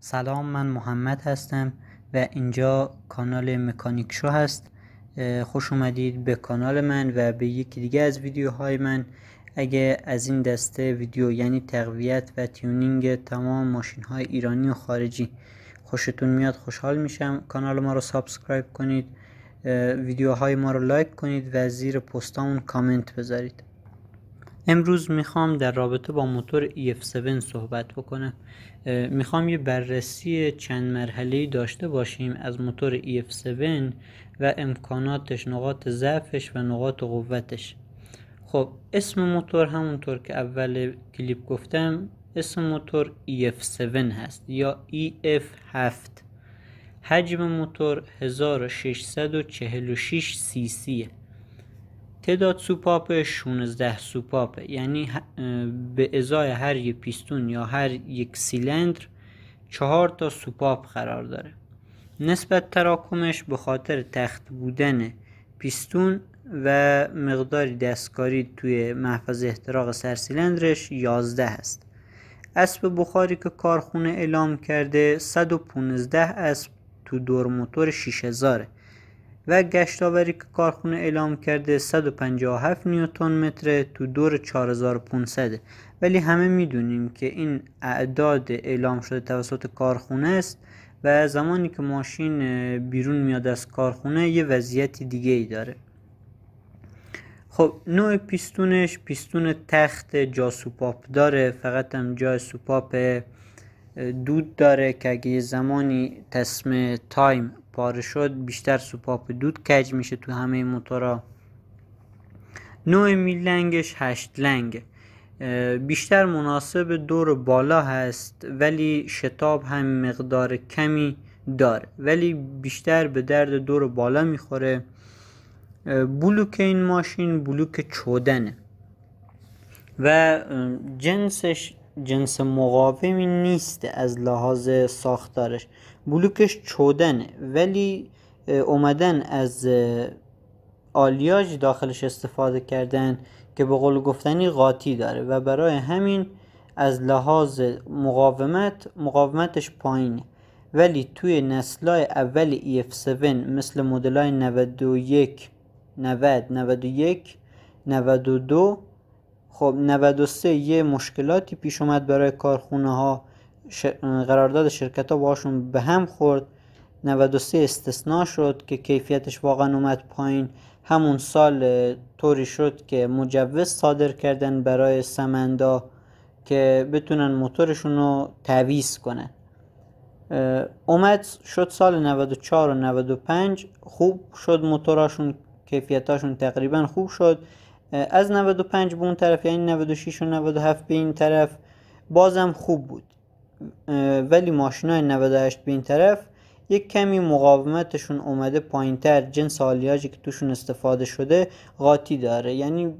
سلام من محمد هستم و اینجا کانال مکانیک شو هست خوش اومدید به کانال من و به یکی دیگه از ویدیوهای من اگه از این دسته ویدیو یعنی تقویت و تیونینگ تمام ماشین های ایرانی و خارجی خوشتون میاد خوشحال میشم کانال ما رو سابسکرایب کنید ویدیوهای ما رو لایک کنید و زیر پستامون کامنت بذارید امروز میخوام در رابطه با موتور EF7 صحبت بکنم میخوام یه بررسی چند مرحله داشته باشیم از موتور EF7 و امکاناتش نقاط ضعفش و نقاط قوتش خب اسم موتور همونطور که اول کلیپ گفتم اسم موتور EF7 هست یا EF7 حجم موتور 1646 سی سیه تعداد سوپاپ 16 سوپاپ یعنی به ازای هر یک پیستون یا هر یک سیلندر چهار تا سوپاپ قرار داره نسبت تراکمش به خاطر تخت بودن پیستون و مقداری دستکاری توی محفظ احتراق سرسیلندرش 11 است اسب بخاری که کارخونه اعلام کرده 115 اسب تو دور موتور 6000 و گشتاوری که کارخونه اعلام کرده 157 نیوتن متر تو دور 4500 ولی همه میدونیم که این اعداد اعلام شده توسط کارخونه است و زمانی که ماشین بیرون میاد از کارخونه یه وضعیتی دیگه ای داره خب نوع پیستونش پیستون تخت جا سوپاپ داره فقط هم جا سوپاپ دود داره که اگه یه زمانی تسمه تایم پاره شد بیشتر سوپاپ دود کج میشه تو همه موتورا نوع میلنگش هشت لنگ بیشتر مناسب دور بالا هست ولی شتاب هم مقدار کمی داره ولی بیشتر به درد دور بالا میخوره بلوک این ماشین بلوک چودنه و جنسش جنس مقاومی نیست از لحاظ ساختارش بلوکش چودنه ولی اومدن از آلیاج داخلش استفاده کردن که به قول گفتنی قاطی داره و برای همین از لحاظ مقاومت مقاومتش پایینه ولی توی نسلای اول EF7 مثل مدلای 91 90 91 92 خب 93 یه مشکلاتی پیش اومد برای کارخونه ها قرارداد شرکت ها باشون به هم خورد 93 استثنا شد که کیفیتش واقعا اومد پایین همون سال طوری شد که مجوز صادر کردن برای سمندا که بتونن موتورشون رو تعویض کنن اومد شد سال 94 و 95 خوب شد موتوراشون کیفیتاشون تقریبا خوب شد از 95 به اون طرف یعنی 96 و 97 به این طرف بازم خوب بود ولی های 98 به این طرف یک کمی مقاومتشون اومده پایین تر جنس آلیاژی که توشون استفاده شده قاطی داره یعنی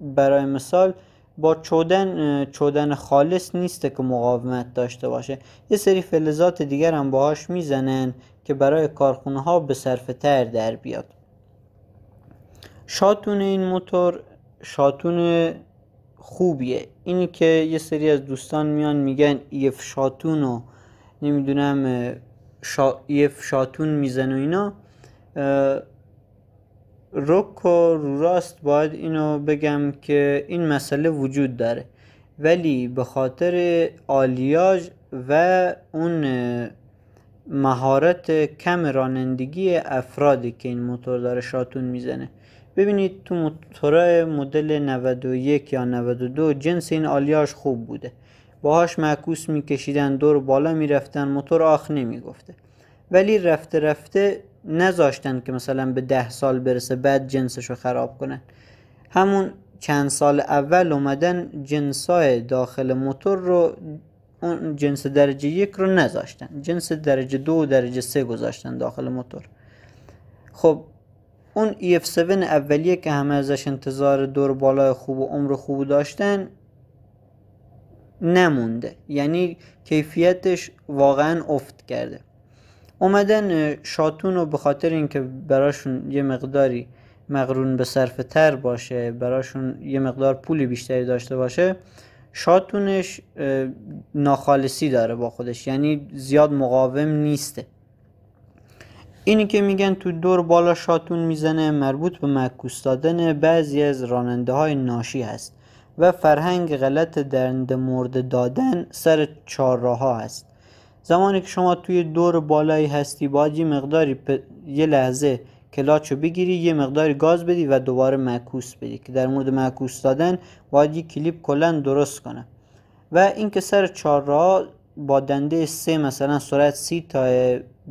برای مثال با چودن چودن خالص نیسته که مقاومت داشته باشه یه سری فلزات دیگر هم باهاش میزنن که برای کارخونه ها به تر در بیاد شاتون این موتور شاتون خوبیه اینی که یه سری از دوستان میان میگن ایف e شاتون و نمیدونم شا... ایف شاتون میزن و اینا رک و راست باید اینو بگم که این مسئله وجود داره ولی به خاطر آلیاژ و اون مهارت کم رانندگی افرادی که این موتور داره شاتون میزنه ببینید تو موتورای مدل 91 یا 92 جنس این آلیاژ خوب بوده باهاش معکوس میکشیدن دور بالا میرفتن موتور آخ نمیگفته ولی رفته رفته نذاشتن که مثلا به ده سال برسه بعد جنسش رو خراب کنن همون چند سال اول اومدن جنسای داخل موتور رو اون جنس درجه یک رو نذاشتن جنس درجه دو و درجه سه گذاشتن داخل موتور خب اون EF7 اولیه که همه ازش انتظار دور بالای خوب و عمر خوب داشتن نمونده یعنی کیفیتش واقعا افت کرده اومدن شاتون رو به خاطر اینکه براشون یه مقداری مقرون به صرفه تر باشه براشون یه مقدار پولی بیشتری داشته باشه شاتونش ناخالصی داره با خودش یعنی زیاد مقاوم نیسته اینی که میگن تو دور بالا شاتون میزنه مربوط به معکوس دادن بعضی از راننده های ناشی هست و فرهنگ غلط درنده مورد دادن سر چهارراه ها است زمانی که شما توی دور بالایی هستی باید یه مقداری پ... یه لحظه کلاچو بگیری یه مقداری گاز بدی و دوباره معکوس بدی که در مورد معکوس دادن باید یه کلیپ کلا درست کنه و اینکه سر چهارراه با دنده سه مثلا سرعت سی تا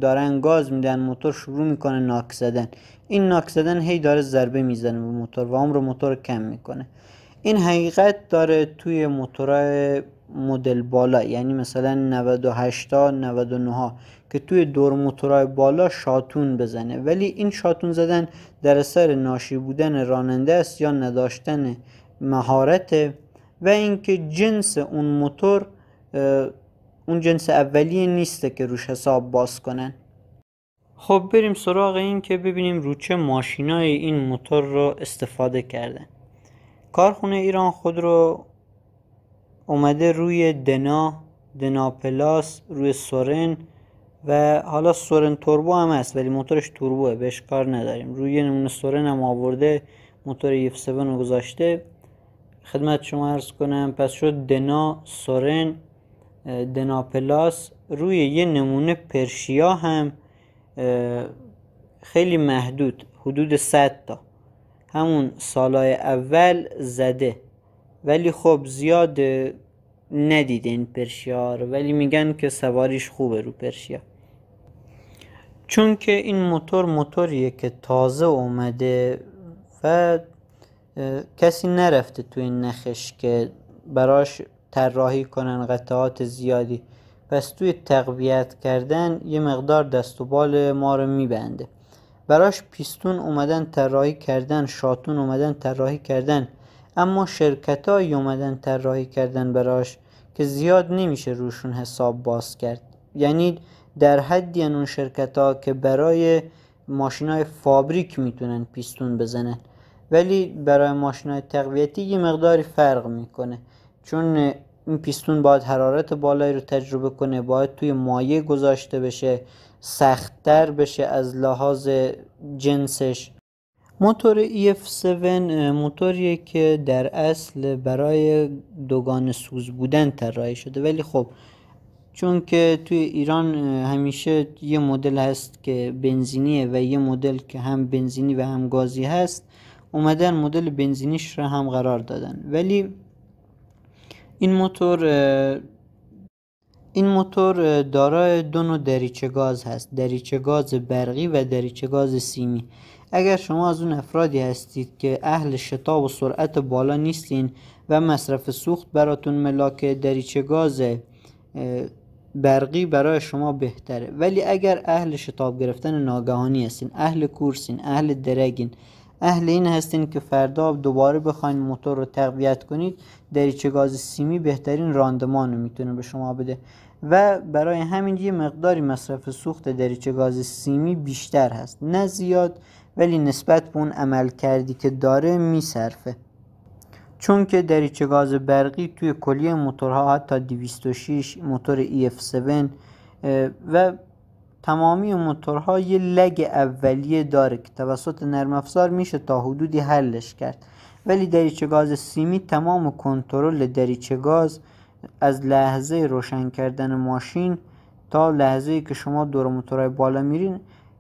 دارن گاز میدن موتور شروع میکنه ناک زدن این ناک زدن هی داره ضربه میزنه به موتور و عمر موتور کم میکنه این حقیقت داره توی موتورهای مدل بالا یعنی مثلا 98 تا 99 ها که توی دور موتورهای بالا شاتون بزنه ولی این شاتون زدن در اثر ناشی بودن راننده است یا نداشتن مهارت و اینکه جنس اون موتور اون جنس اولیه نیسته که روش حساب باز کنن خب بریم سراغ این که ببینیم رو چه ماشینای این موتور رو استفاده کرده. کارخونه ایران خود رو اومده روی دنا دنا پلاس روی سورن و حالا سورن توربو هم هست ولی موتورش توربوه بهش کار نداریم روی نمونه سورن هم آورده موتور یف 7 رو گذاشته خدمت شما عرض کنم پس شد دنا سورن دناپلاس روی یه نمونه پرشیا هم خیلی محدود حدود 100 تا همون سالای اول زده ولی خب زیاد ندیده این پرشیا رو ولی میگن که سواریش خوبه رو پرشیا چون که این موتور موتوریه که تازه اومده و کسی نرفته تو این نخش که براش طراحی کنن قطعات زیادی پس توی تقویت کردن یه مقدار دست و بال ما رو میبنده براش پیستون اومدن طراحی کردن شاتون اومدن طراحی کردن اما شرکت های اومدن طراحی کردن براش که زیاد نمیشه روشون حساب باز کرد یعنی در حدی اون شرکت ها که برای ماشین های فابریک میتونن پیستون بزنن ولی برای ماشین های تقویتی یه مقداری فرق میکنه چون این پیستون باید حرارت بالایی رو تجربه کنه باید توی مایع گذاشته بشه سختتر بشه از لحاظ جنسش موتور EF7 موتوریه که در اصل برای دوگان سوز بودن طراحی شده ولی خب چون که توی ایران همیشه یه مدل هست که بنزینیه و یه مدل که هم بنزینی و هم گازی هست اومدن مدل بنزینیش رو هم قرار دادن ولی این موتور این موتور دارای دو نوع دریچه گاز هست دریچه گاز برقی و دریچه گاز سیمی اگر شما از اون افرادی هستید که اهل شتاب و سرعت بالا نیستین و مصرف سوخت براتون ملاک دریچه گاز برقی برای شما بهتره ولی اگر اهل شتاب گرفتن ناگهانی هستین اهل کورسین اهل درگین اهل این هستین که فردا دوباره بخواین موتور رو تقویت کنید دریچه گاز سیمی بهترین راندمان رو میتونه به شما بده و برای همین یه مقداری مصرف سوخت دریچه گاز سیمی بیشتر هست نه زیاد ولی نسبت به اون عمل کردی که داره میصرفه چون که دریچه گاز برقی توی کلیه موتورها حتی 206 موتور EF7 و تمامی موتورها یه لگ اولیه داره که توسط نرم افزار میشه تا حدودی حلش کرد ولی دریچه گاز سیمی تمام کنترل دریچه گاز از لحظه روشن کردن ماشین تا لحظه که شما دور موتورهای بالا میرین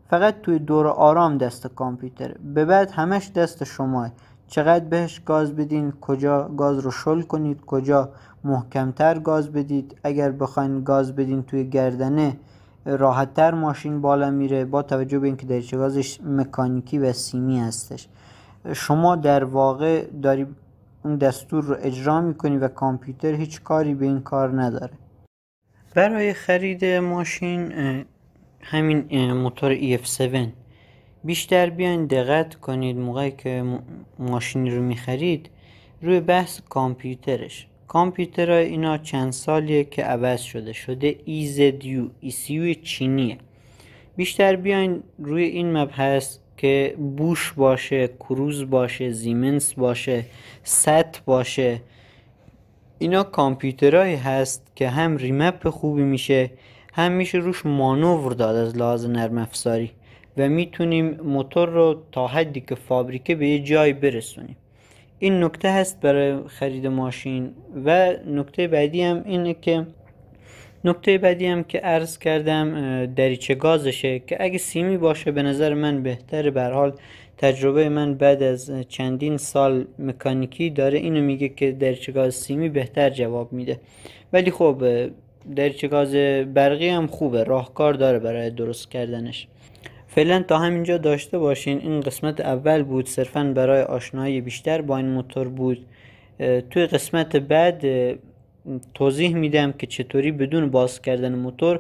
فقط توی دور آرام دست کامپیوتر به بعد همش دست شماه چقدر بهش گاز بدین کجا گاز رو شل کنید کجا محکمتر گاز بدید اگر بخواین گاز بدین توی گردنه راحتتر ماشین بالا میره با توجه به اینکه دریچه گازش مکانیکی و سیمی هستش شما در واقع داری اون دستور رو اجرا میکنی و کامپیوتر هیچ کاری به این کار نداره برای خرید ماشین همین موتور EF7 بیشتر بیاین دقت کنید موقعی که ماشینی رو میخرید روی بحث کامپیوترش کامپیوتر اینا چند سالیه که عوض شده شده EZU ECU چینیه بیشتر بیاین روی این مبحث که بوش باشه کروز باشه زیمنس باشه ست باشه اینا کامپیوترهایی هست که هم ریمپ خوبی میشه هم میشه روش مانور داد از لحاظ نرم افزاری و میتونیم موتور رو تا حدی که فابریکه به یه جای برسونیم این نکته هست برای خرید ماشین و نکته بعدی هم اینه که نکته بعدی هم که عرض کردم دریچه گازشه که اگه سیمی باشه به نظر من بهتره به حال تجربه من بعد از چندین سال مکانیکی داره اینو میگه که دریچه گاز سیمی بهتر جواب میده ولی خب دریچه گاز برقی هم خوبه راهکار داره برای درست کردنش فعلا تا همینجا داشته باشین این قسمت اول بود صرفا برای آشنایی بیشتر با این موتور بود توی قسمت بعد توضیح میدم که چطوری بدون باز کردن موتور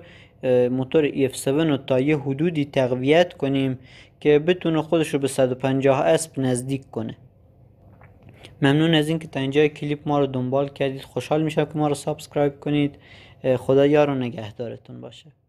موتور EF7 رو تا یه حدودی تقویت کنیم که بتونه خودش رو به 150 اسب نزدیک کنه ممنون از اینکه تا اینجا کلیپ ما رو دنبال کردید خوشحال میشم که ما رو سابسکرایب کنید خدا یار و نگهدارتون باشه